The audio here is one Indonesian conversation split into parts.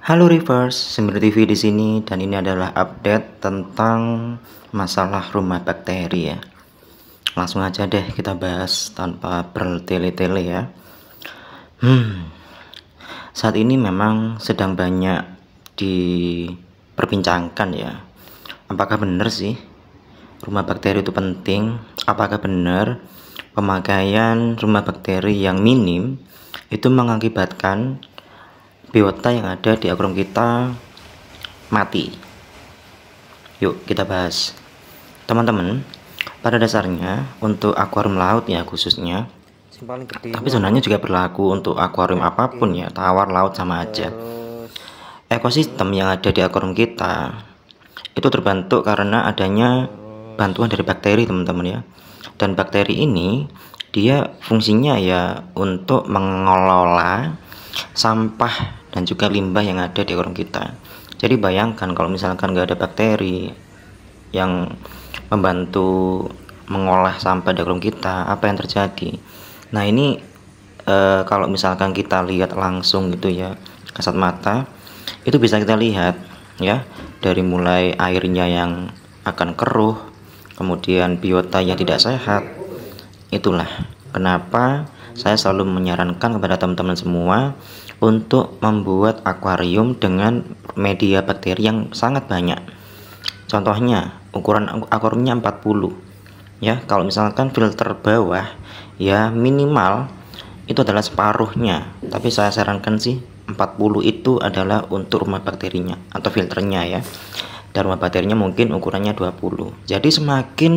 Halo Rivers, Sumber TV di sini dan ini adalah update tentang masalah rumah bakteri ya. Langsung aja deh kita bahas tanpa bertele-tele ya. Hmm, saat ini memang sedang banyak diperbincangkan ya. Apakah benar sih rumah bakteri itu penting? Apakah benar pemakaian rumah bakteri yang minim itu mengakibatkan biota yang ada di akuarium kita mati yuk kita bahas teman-teman pada dasarnya untuk akuarium laut ya khususnya tapi sebenarnya juga berlaku untuk akuarium apapun ya tawar laut sama aja ekosistem yang ada di akuarium kita itu terbentuk karena adanya bantuan dari bakteri teman-teman ya dan bakteri ini dia fungsinya ya untuk mengelola sampah dan juga limbah yang ada di orang kita jadi bayangkan kalau misalkan nggak ada bakteri yang membantu mengolah sampah di dalam kita apa yang terjadi nah ini e, kalau misalkan kita lihat langsung gitu ya kasat mata itu bisa kita lihat ya dari mulai airnya yang akan keruh kemudian biota yang tidak sehat itulah kenapa saya selalu menyarankan kepada teman-teman semua untuk membuat akuarium dengan media petir yang sangat banyak. Contohnya, ukuran akuariumnya 40. Ya, kalau misalkan filter bawah ya minimal itu adalah separuhnya. Tapi saya sarankan sih 40 itu adalah untuk rumah bakterinya atau filternya ya. Dan rumah bakterinya mungkin ukurannya 20. Jadi semakin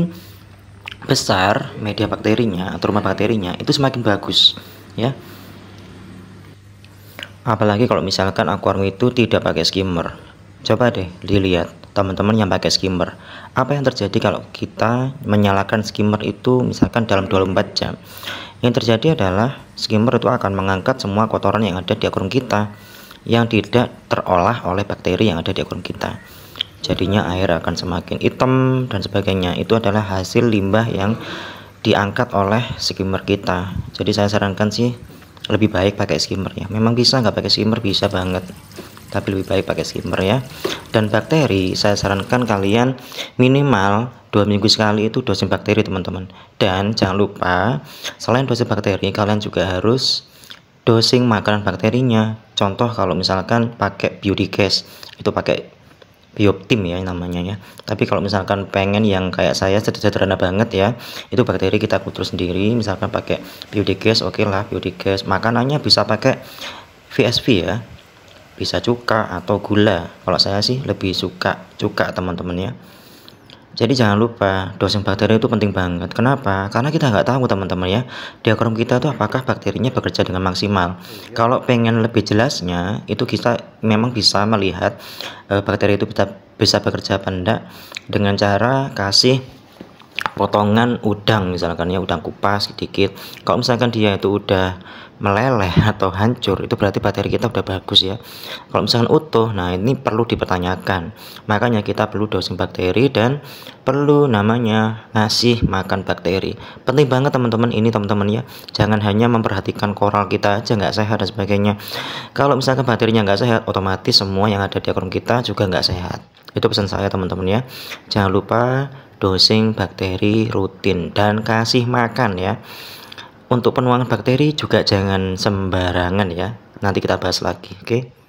besar media bakterinya atau rumah bakterinya itu semakin bagus ya apalagi kalau misalkan akuarium itu tidak pakai skimmer coba deh dilihat teman-teman yang pakai skimmer apa yang terjadi kalau kita menyalakan skimmer itu misalkan dalam 24 jam yang terjadi adalah skimmer itu akan mengangkat semua kotoran yang ada di akuarium kita yang tidak terolah oleh bakteri yang ada di akuarium kita jadinya air akan semakin hitam dan sebagainya itu adalah hasil limbah yang diangkat oleh skimmer kita jadi saya sarankan sih lebih baik pakai skimmer ya memang bisa nggak pakai skimmer bisa banget tapi lebih baik pakai skimmer ya dan bakteri saya sarankan kalian minimal dua minggu sekali itu dosis bakteri teman-teman dan jangan lupa selain dosis bakteri kalian juga harus dosing makanan bakterinya contoh kalau misalkan pakai beauty case, itu pakai bioptim ya namanya ya tapi kalau misalkan pengen yang kayak saya sederhana banget ya itu bakteri kita kultur sendiri misalkan pakai biodigest oke okay lah biodigest makanannya bisa pakai VSV ya bisa cuka atau gula kalau saya sih lebih suka cuka teman-teman ya jadi jangan lupa dosis bakteri itu penting banget. Kenapa? Karena kita nggak tahu teman-teman ya diakrom kita itu apakah bakterinya bekerja dengan maksimal. Iya. Kalau pengen lebih jelasnya itu kita memang bisa melihat uh, bakteri itu bisa, bisa bekerja apa enggak dengan cara kasih potongan udang misalkan ya udang kupas sedikit kalau misalkan dia itu udah meleleh atau hancur itu berarti bakteri kita udah bagus ya kalau misalkan utuh nah ini perlu dipertanyakan makanya kita perlu dosing bakteri dan perlu namanya ngasih makan bakteri penting banget teman-teman ini teman-teman ya jangan hanya memperhatikan koral kita aja nggak sehat dan sebagainya kalau misalkan bakterinya nggak sehat otomatis semua yang ada di akun kita juga nggak sehat itu pesan saya teman-teman ya jangan lupa dosing bakteri rutin dan kasih makan ya untuk penuangan bakteri juga jangan sembarangan ya nanti kita bahas lagi oke okay?